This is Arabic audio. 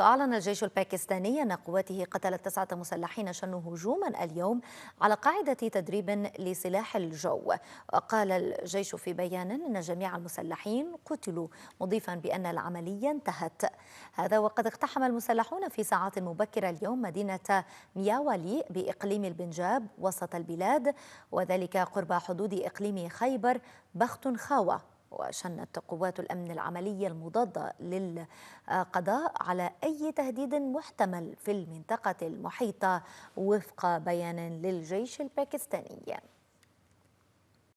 أعلن الجيش الباكستاني أن قواته قتلت تسعة مسلحين شنوا هجوما اليوم على قاعدة تدريب لسلاح الجو وقال الجيش في بيان أن جميع المسلحين قتلوا مضيفا بأن العملية انتهت هذا وقد اقتحم المسلحون في ساعات مبكرة اليوم مدينة مياوالي بإقليم البنجاب وسط البلاد وذلك قرب حدود إقليم خيبر بختون خاوة وشنت قوات الأمن العملية المضادة للقضاء على أي تهديد محتمل في المنطقة المحيطة وفق بيان للجيش الباكستاني